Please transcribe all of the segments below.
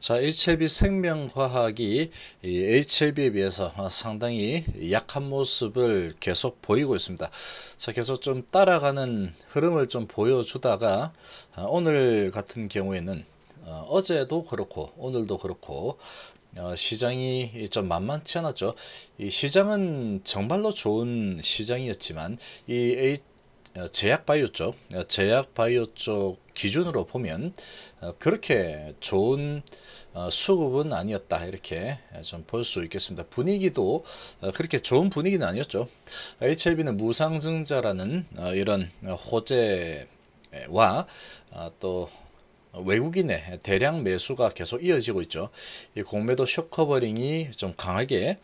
자, HLB 생명과학이 이 HLB에 비해서 상당히 약한 모습을 계속 보이고 있습니다. 자, 계속 좀 따라가는 흐름을 좀 보여주다가 아, 오늘 같은 경우에는 어, 어제도 그렇고 오늘도 그렇고 어, 시장이 좀 만만치 않았죠. 이 시장은 정말로 좋은 시장이었지만 이 어, 제약바이오 쪽, 제약바이오 쪽 기준으로 보면 그렇게 좋은 어, 수급은 아니었다 이렇게 예, 좀볼 수 있겠습니다. 분위기도 어, 그렇게 좋은 분위기는 아니었죠. HLB는 무상증자라는 어, 이런 호재와 또 외국인의 대량 매수가 계속 이어지고 있죠. 이 공매도 숏커버링이 좀 강하게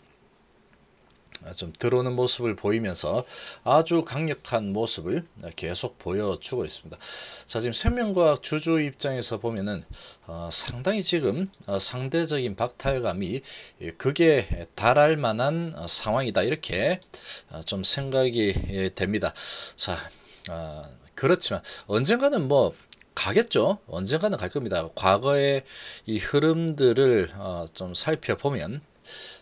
아, 좀 들어오는 모습을 보이면서 아주 강력한 모습을 계속 보여주고 있습니다. 자 지금 생명과학 주주 입장에서 보면은 어, 상당히 지금 어, 상대적인 박탈감이 예, 극에 달할 만한 어, 상황이다 이렇게 어, 좀 생각이 예, 됩니다. 자 아, 그렇지만 언젠가는 뭐 가겠죠. 언젠가는 갈 겁니다. 과거의 이 흐름들을 어, 좀 살펴보면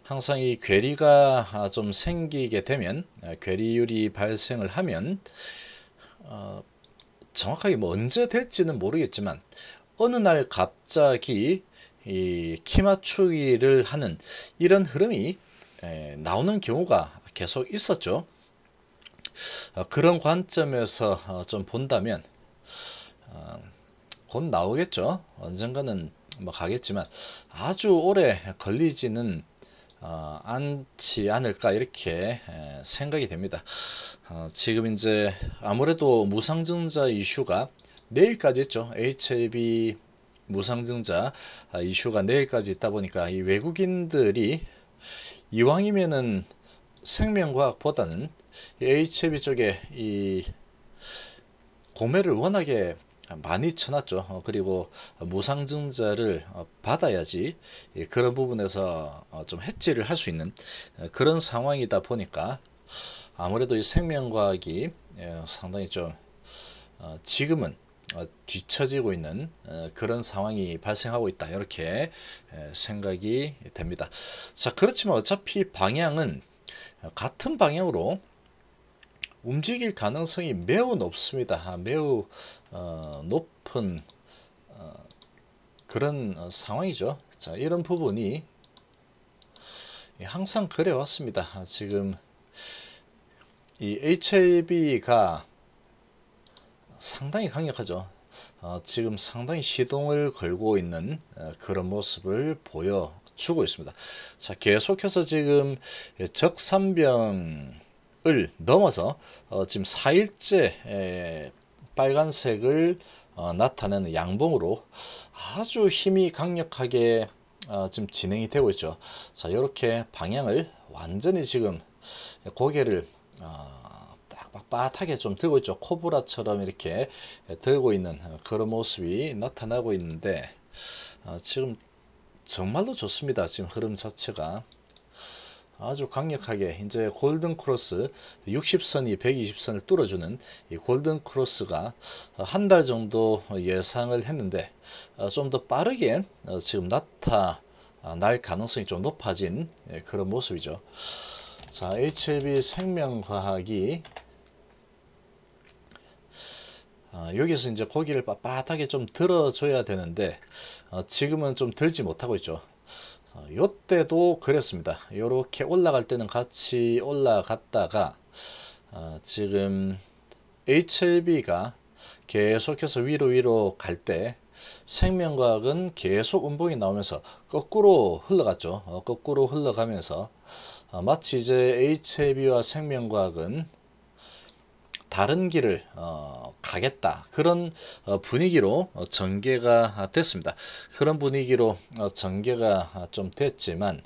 항상 이 괴리가 아, 좀 생기게 되면 아, 괴리율이 발생을 하면 어, 정확하게 뭐 언제 될지는 모르겠지만 어느 날 갑자기 이키 맞추기를 하는 이런 흐름이 에, 나오는 경우가 계속 있었죠. 어, 그런 관점에서 어, 좀 본다면 어, 곧 나오겠죠. 언젠가는 뭐 가겠지만 아주 오래 걸리지는 어, 않지 않을까 이렇게 생각이 됩니다. 어, 지금 이제 아무래도 무상증자 이슈가 내일까지 있죠. HIV 무상증자 아, 이슈가 내일까지 있다 보니까 이 외국인들이 이왕이면은 생명과학보다는 HIV 쪽에 이 고매를 워낙에 많이 쳐놨죠. 어, 그리고 무상증자를 어, 받아야지 예, 그런 부분에서 어, 좀 해지를 할 수 있는 그런 상황이다 보니까 아무래도 이 생명과학이 예, 상당히 좀 지금은 뒤처지고 있는 그런 상황이 발생하고 있다 이렇게 예, 생각이 됩니다. 자 그렇지만 어차피 방향은 같은 방향으로 움직일 가능성이 매우 높습니다. 매우 어, 높은 어, 그런 어, 상황이죠. 자, 이런 부분이 항상 그래왔습니다. 지금 이 HAB가 상당히 강력하죠. 어, 지금 상당히 시동을 걸고 있는 어, 그런 모습을 보여주고 있습니다. 자, 계속해서 지금 적산병을 넘어서 어, 지금 4일째 빨간색을 어, 나타내는 양봉으로 아주 힘이 강력하게 어, 지금 진행이 되고 있죠. 자, 이렇게 방향을 완전히 지금 고개를 어, 딱 빳빳하게 좀 들고 있죠. 코브라처럼 이렇게 들고 있는 그런 모습이 나타나고 있는데 어, 지금 정말로 좋습니다. 지금 흐름 자체가 아주 강력하게 이제 골든 크로스 60선이 120선을 뚫어주는 이 골든 크로스가 한 달 정도 예상을 했는데 어, 좀더 빠르게 어, 지금 나타날 가능성이 좀 높아진 예, 그런 모습이죠. 자, HLB 생명과학이 어, 여기서 이제 고기를 빳빳하게 좀 들어줘야 되는데 지금은 좀 들지 못하고 있죠. 어, 요때도 그랬습니다. 이렇게 올라갈 때는 같이 올라갔다가 어, 지금 HLB가 계속해서 위로 위로 갈 때 생명과학은 계속 운봉이 나오면서 거꾸로 흘러갔죠. 어, 거꾸로 흘러가면서 어, 마치 이제 HLB와 생명과학은 다른 길을 어, 가겠다 그런 어, 분위기로 어, 전개가 됐습니다. 그런 분위기로 어, 전개가 좀 됐지만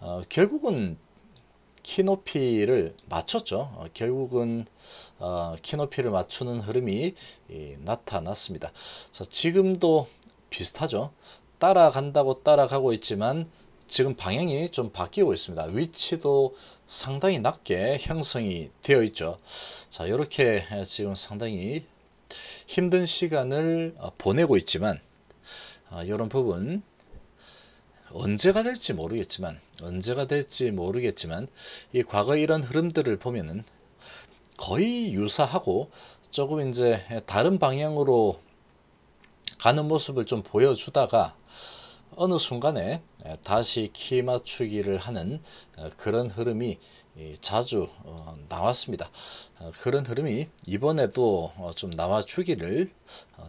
어, 결국은 키높이를 맞췄죠. 어, 결국은 어, 키높이를 맞추는 흐름이 이, 나타났습니다. 자, 지금도 비슷하죠. 따라간다고 따라가고 있지만 지금 방향이 좀 바뀌고 있습니다. 위치도 상당히 낮게 형성이 되어 있죠. 자, 이렇게 지금 상당히 힘든 시간을 어, 보내고 있지만 이런 어, 부분 언제가 될지 모르겠지만 언제가 될지 모르겠지만 이 과거 이런 흐름들을 보면은 거의 유사하고 조금 이제 다른 방향으로 가는 모습을 좀 보여주다가 어느 순간에 다시 키 맞추기를 하는 그런 흐름이 자주 어, 나왔습니다. 어, 그런 흐름이 이번에도 어, 좀 나와주기를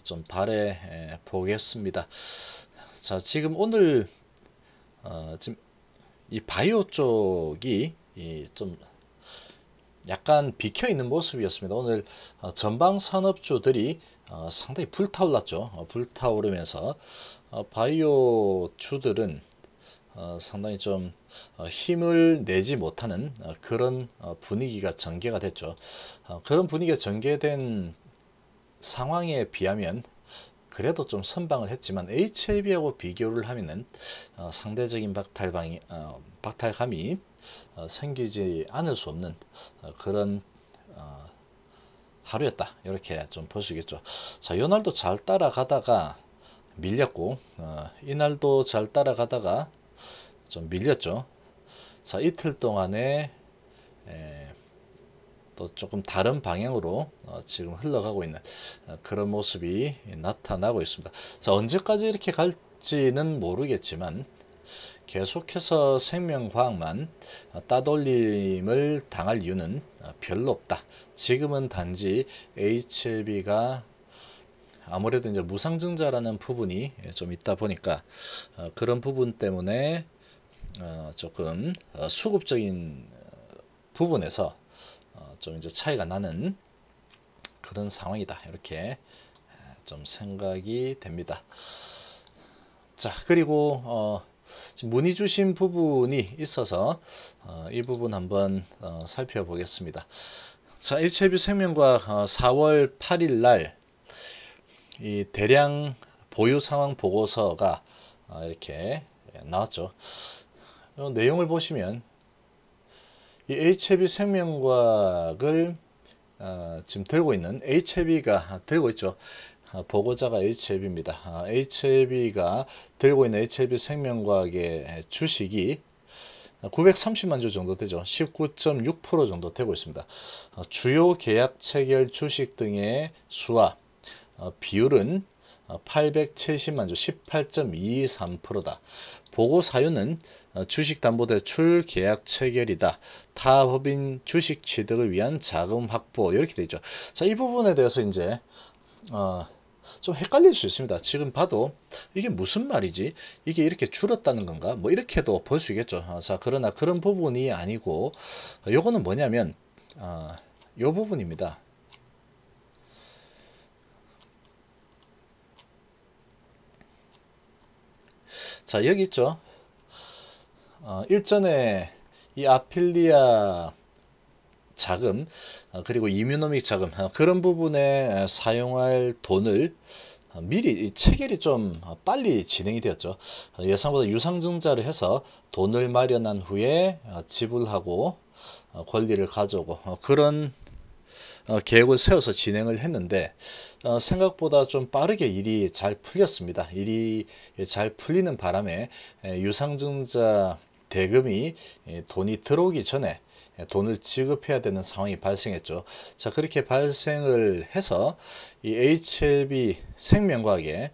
좀 바래 보겠습니다. 자 지금 오늘 지금 이 바이오 쪽이 좀 약간 비켜 있는 모습이었습니다. 오늘 전방 산업주들이 상당히 불타올랐죠. 불타오르면서 바이오 주들은 어, 상당히 좀 어, 힘을 내지 못하는 어, 그런 분위기가 전개가 됐죠. 그런 분위기가 전개된 상황에 비하면 그래도 좀 선방을 했지만 HLB하고 비교를 하면은 상대적인 박탈방이 박탈감이 생기지 않을 수 없는 그런 하루였다 이렇게 좀 볼 수 있겠죠. 자 이날도 잘 따라가다가 밀렸고 이날도 잘 따라가다가 좀 밀렸죠. 자, 이틀 동안에 에, 또 조금 다른 방향으로 어, 지금 흘러가고 있는 어, 그런 모습이 나타나고 있습니다. 자, 언제까지 이렇게 갈지는 모르겠지만 계속해서 생명과학만 어, 따돌림을 당할 이유는 어, 별로 없다. 지금은 단지 HLB가 아무래도 이제 무상증자라는 부분이 좀 있다 보니까 어, 그런 부분 때문에 어, 조금 어, 수급적인 어, 부분에서 좀 이제 차이가 나는 그런 상황이다 이렇게 좀 생각이 됩니다 자 그리고 어, 문의 주신 부분이 있어서 어, 이 부분 한번 어, 살펴보겠습니다 자 HIB 생명과 어, 4월 8일 날 이 대량 보유 상황 보고서가 이렇게 예, 나왔죠 내용을 보시면 이 HIV 생명과학을 어, 지금 들고 있는 HIV가 들고 있죠. 아, 보고자가 HIV입니다. 아, HIV가 들고 있는 HIV 생명과학의 주식이 930만 주 정도 되죠. 19.6% 정도 되고 있습니다. 주요 계약 체결 주식 등의 수와 어, 비율은 870만주 어, 18.23%다. 보고 사유는 어, 주식담보대출 계약 체결이다. 타법인 주식 취득을 위한 자금 확보 이렇게 돼 있죠. 자, 이 부분에 대해서 이제 어, 좀 헷갈릴 수 있습니다. 지금 봐도 이게 무슨 말이지? 이게 이렇게 줄었다는 건가? 뭐 이렇게도 볼 수 있겠죠. 어, 자, 그러나 그런 부분이 아니고 요거는 뭐냐면 어, 요 부분입니다. 자 여기 있죠 어, 일전에 이 아필리아 자금 어, 그리고 이뮤노믹 자금 어, 그런 부분에 사용할 돈을 어, 미리 체결이 좀 빨리 진행이 되었죠. 예상보다 유상증자를 해서 돈을 마련한 후에 지불하고 권리를 가져오고 그런 어, 계획을 세워서 진행을 했는데 어, 생각보다 좀 빠르게 일이 잘 풀렸습니다. 일이 잘 풀리는 바람에 유상증자 대금이 돈이 들어오기 전에 돈을 지급해야 되는 상황이 발생했죠. 자 그렇게 발생을 해서 이 HLB 생명과학에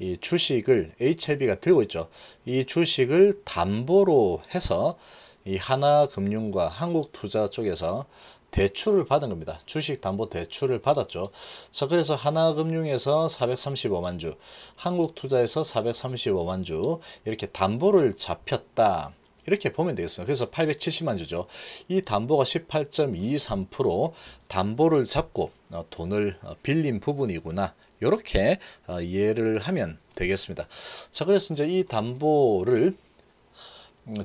이 주식을 HLB가 들고 있죠. 이 주식을 담보로 해서 이 하나금융과 한국투자 쪽에서 대출을 받은 겁니다. 주식담보대출을 받았죠. 자 그래서 하나금융에서 435만 주, 한국투자에서 435만 주 이렇게 담보를 잡혔다. 이렇게 보면 되겠습니다. 그래서 870만 주죠. 이 담보가 18.23% 담보를 잡고 어, 돈을 어, 빌린 부분이구나. 이렇게 어, 이해를 하면 되겠습니다. 자, 그래서 이제 이 담보를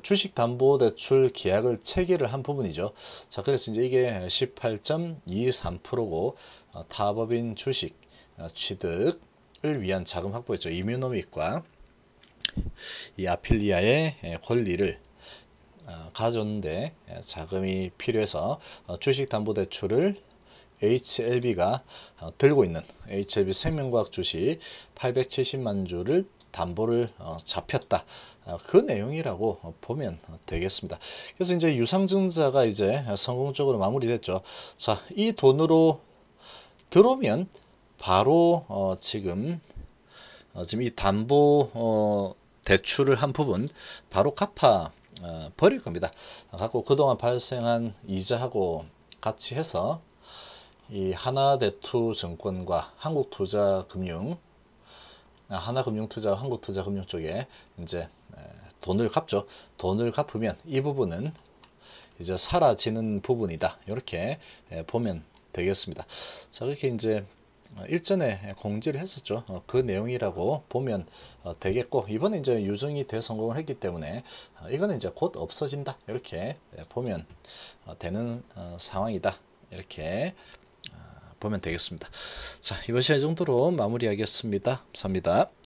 주식담보대출 계약을 체결을 한 부분이죠. 자, 그래서 이제 이게 18.23%고 어, 타법인 주식 어, 취득을 위한 자금 확보였죠. 이뮤노믹과 이 아필리아의 권리를 어, 가졌는데 자금이 필요해서 주식담보대출을 HLB가 들고 있는 HLB 생명과학 주식 870만 주를 담보를 어, 잡혔다. 어, 그 내용이라고 보면 되겠습니다. 그래서 이제 유상증자가 이제 성공적으로 마무리됐죠. 자, 이 돈으로 들어오면 바로 어 지금 어 지금 이 담보 어 대출을 한 부분 바로 갚아 어, 버릴 겁니다. 갖고 그동안 발생한 이자하고 같이 해서 이 하나대투증권과 한국투자금융 하나금융투자, 한국투자금융 쪽에 이제 돈을 갚죠. 돈을 갚으면 이 부분은 이제 사라지는 부분이다. 이렇게 보면 되겠습니다. 자, 그렇게 이제 어, 일전에 공지를 했었죠. 어, 그 내용이라고 보면 어, 되겠고 이번에 이제 유증이 대성공을 했기 때문에 이거는 이제 곧 없어진다. 이렇게 보면 되는 상황이다. 이렇게 보면 되겠습니다. 자 이번 시간 정도로 마무리하겠습니다. 감사합니다.